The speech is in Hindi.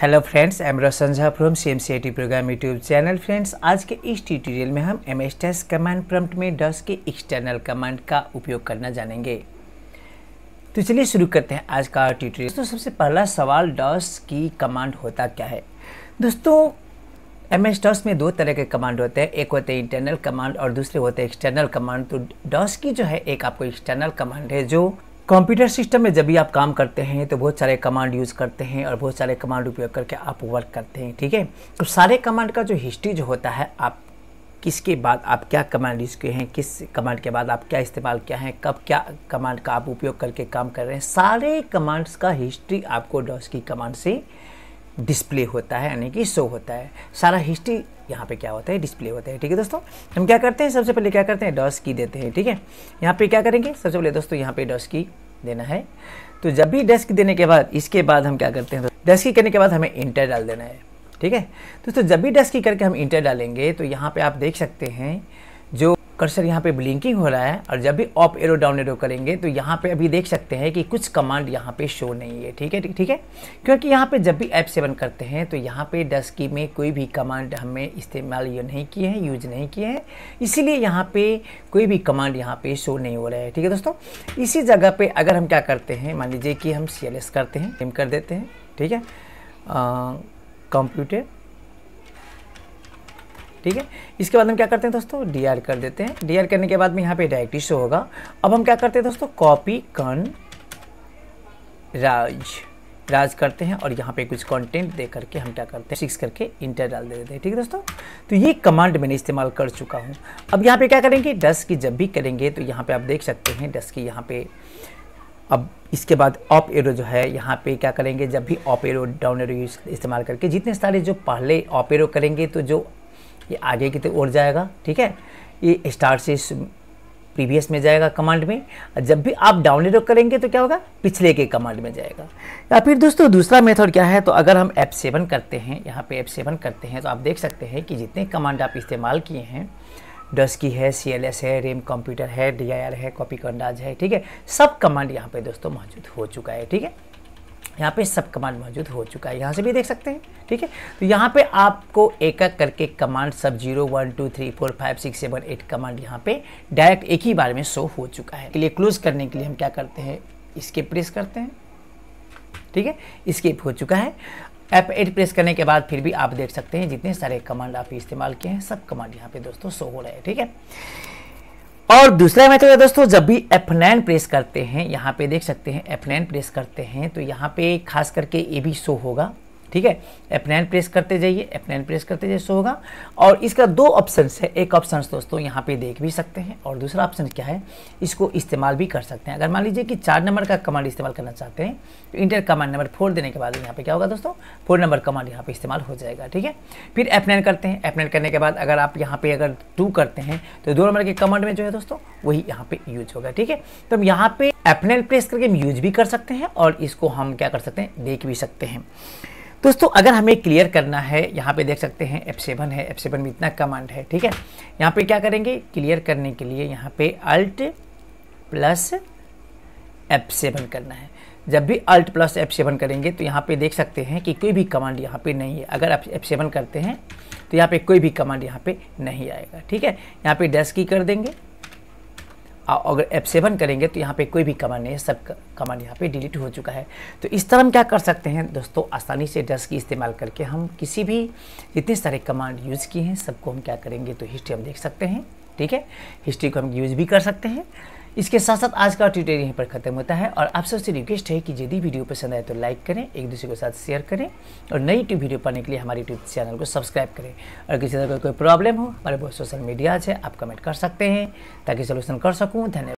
hello friends am Roshan Jha from C M program YouTube channel friends आज के इस ट्यूटोरियल में हम M S DOS command prompt में डॉस के एक्सटर्नल कमांड का उपयोग करना जानेंगे तो चलिए शुरू करते हैं आज का ट्यूटोरियल तो सबसे पहला सवाल डॉस की कमांड होता क्या है दोस्तों एम एस डॉस में दो तरह के कमांड होते हैं एक होते हैं इंटरनल कमांड और दूसरे होते हैं एक्सटर्नल कमांड तो डॉस की जो है एक आपको एक्सटर्नल कमांड है जो कंप्यूटर सिस्टम में जब भी आप काम करते हैं तो बहुत सारे कमांड यूज़ करते हैं और बहुत सारे कमांड उपयोग करके आप वर्क करते हैं ठीक है तो सारे कमांड का जो हिस्ट्री जो होता है आप किसके बाद आप क्या कमांड यूज़ किए हैं किस कमांड के बाद आप क्या इस्तेमाल किया है कब क्या कमांड का आप उपयोग करके काम कर रहे हैं सारे कमांड्स का हिस्ट्री आपको डॉस की कमांड से डिस्प्ले होता है यानी कि शो होता है सारा हिस्ट्री यहाँ पे क्या होता है डिस्प्ले होता है ठीक है दोस्तों हम क्या करते हैं सबसे पहले क्या करते हैं डॉस की देते हैं ठीक है यहाँ पे क्या करेंगे सबसे पहले दोस्तों यहाँ पे डॉस की देना है तो जब भी डेस्क देने के बाद इसके बाद हम क्या करते हैं तो डेस्क की करने के बाद हमें इंटर डाल देना है ठीक है दोस्तों तो जब भी डेस्क की करके हम इंटर डालेंगे तो यहाँ पे आप देख सकते हैं जो कर्सर यहाँ पे ब्लिंकिंग हो रहा है और जब भी ऑप एरो डाउन एरो करेंगे तो यहाँ पे अभी देख सकते हैं कि कुछ कमांड यहाँ पे शो नहीं है ठीक है ठीक है क्योंकि यहाँ पे जब भी ऐप सेवन करते हैं तो यहाँ पे डस्की की में कोई भी कमांड हमें इस्तेमाल ये नहीं किए हैं यूज नहीं किए हैं इसीलिए यहाँ पर कोई भी कमांड यहाँ पर शो नहीं हो रहा है ठीक है दोस्तों इसी जगह पर अगर हम क्या करते हैं मान लीजिए कि हम सी करते हैं टिम कर देते हैं ठीक है कंप्यूटर ठीक है इसके बाद हम क्या करते हैं दोस्तों डी कर देते हैं डी करने के बाद में यहाँ पे डायरेक्ट शो होगा अब हम क्या करते हैं दोस्तों कॉपी कन राज राज करते हैं और यहाँ पे कुछ कंटेंट दे करके हम क्या करते हैं सिक्स करके इंटर डाल देते हैं ठीक है दोस्तों तो ये कमांड मैंने इस्तेमाल कर चुका हूँ अब यहाँ पे क्या करेंगे डस की जब भी करेंगे तो यहाँ पे आप देख सकते हैं डस की यहाँ पे अब इसके बाद ऑप एरो जो है यहाँ पे क्या करेंगे जब भी ऑप एरो डाउन एरो इस्तेमाल करके जितने सारे जो पहले ऑप एरो करेंगे तो जो ये आगे की उड़ तो जाएगा ठीक है ये स्टार्ट से प्रीवियस में जाएगा कमांड में जब भी आप डाउनलोड करेंगे तो क्या होगा पिछले के कमांड में जाएगा या फिर दोस्तों दूसरा मेथड क्या है तो अगर हम एप सेवन करते हैं यहाँ पे एप सेवन करते हैं तो आप देख सकते हैं कि जितने कमांड आप इस्तेमाल किए हैं डस की है सी एल एस है रेम कंप्यूटर है डी आई आर है कॉपी कंडाज है ठीक है सब कमांड यहाँ पर दोस्तों मौजूद हो चुका है ठीक है यहाँ पे सब कमांड मौजूद हो चुका है यहाँ से भी देख सकते हैं ठीक है तो यहाँ पे आपको एक एक करके कमांड सब zero one two three four five six seven eight command यहाँ पे डायरेक्ट एक ही बार में शो हो चुका है लिए क्लोज करने के लिए हम क्या करते हैं इसके प्रेस करते हैं ठीक है इसकेप हो चुका है एप एट प्रेस करने के बाद फिर भी आप देख सकते हैं जितने सारे कमांड आप इस्तेमाल किए हैं सब कमांड यहाँ पे दोस्तों शो हो रहे हैं ठीक है और दूसरा मेथड है दोस्तों जब भी नाइन प्रेस करते हैं यहाँ पे देख सकते हैं एफ नाइन प्रेस करते हैं तो यहाँ पे खास करके ए भी शो होगा ठीक है नाइन प्रेस करते जाइए नाइन प्रेस करते जाइए सो होगा और इसका दो ऑप्शन है एक ऑप्शन दोस्तों यहाँ पे देख भी सकते हैं और दूसरा ऑप्शन क्या है इसको इस्तेमाल भी कर सकते हैं अगर मान लीजिए कि चार नंबर का कमांड इस्तेमाल करना चाहते हैं तो इंटर कमांड नंबर फोर देने के बाद यहाँ पे क्या होगा दोस्तों फोर नंबर कमांड यहाँ पे इस्तेमाल हो जाएगा ठीक है फिर एपनैन करते हैं एपनैन करने के बाद अगर आप यहाँ पे अगर टू करते हैं तो दो नंबर के कमांड में जो है दोस्तों वही यहाँ पे यूज होगा ठीक है तो हम यहाँ पे एपनैन प्रेस करके हम यूज भी कर सकते हैं और इसको हम क्या कर सकते हैं देख भी सकते हैं दोस्तों अगर हमें क्लियर करना है यहाँ पे देख सकते हैं एफ सेवन है एफ सेवन में इतना कमांड है ठीक है यहाँ पे क्या करेंगे क्लियर करने के लिए यहाँ पे अल्ट प्लस एफ सेवन करना है जब भी अल्ट प्लस एफ सेवन करेंगे तो यहाँ पे देख सकते हैं कि कोई भी कमांड यहाँ पे नहीं है अगर आप एफ सेवन करते हैं तो यहाँ पे कोई भी कमांड यहाँ पे नहीं आएगा ठीक है यहाँ पे डेस्क की कर देंगे अगर एफ सेवन करेंगे तो यहाँ पे कोई भी कमांड नहीं है सब कमांड यहाँ पे डिलीट हो चुका है तो इस तरह हम क्या कर सकते हैं दोस्तों आसानी से डस्क की इस्तेमाल करके हम किसी भी जितने सारे कमांड यूज़ किए हैं सबको हम क्या करेंगे तो हिस्ट्री हम देख सकते हैं ठीक है हिस्ट्री को हम यूज़ भी कर सकते हैं इसके साथ साथ आज का ट्यूटोरियल यहीं पर खत्म होता है और आप सबसे रिक्वेस्ट है कि यदि वीडियो पसंद आए तो लाइक करें एक दूसरे के साथ शेयर करें और नई यूट्यूब वीडियो पाने के लिए हमारे यूट्यूब चैनल को सब्सक्राइब करें और किसी तरह का कोई प्रॉब्लम हो हमारे बहुत सोशल मीडियाज है आप कमेंट कर सकते हैं ताकि सोल्यूशन कर सकूँ धन्यवाद